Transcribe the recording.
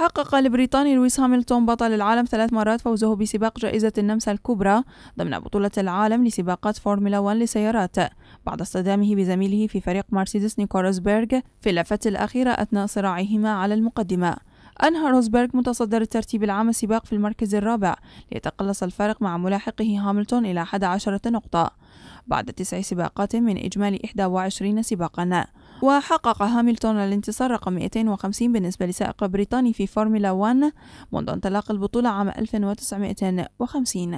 حقق البريطاني لويس هاملتون بطل العالم ثلاث مرات فوزه بسباق جائزة النمسا الكبرى ضمن بطولة العالم لسباقات فورمولا 1 للسيارات بعد اصطدامه بزميله في فريق مرسيدس نيكو روزبرغ في اللفة الأخيرة أثناء صراعهما على المقدمة أنهى روزبرغ متصدر الترتيب العام السباق في المركز الرابع ليتقلص الفارق مع ملاحقه هاملتون إلى 11 نقطة بعد تسع سباقات من إجمالي 21 سباقا وحقق هاملتون الانتصار رقم 250 بالنسبة لسائق بريطاني في فورمولا 1 منذ انطلاق البطولة عام 1950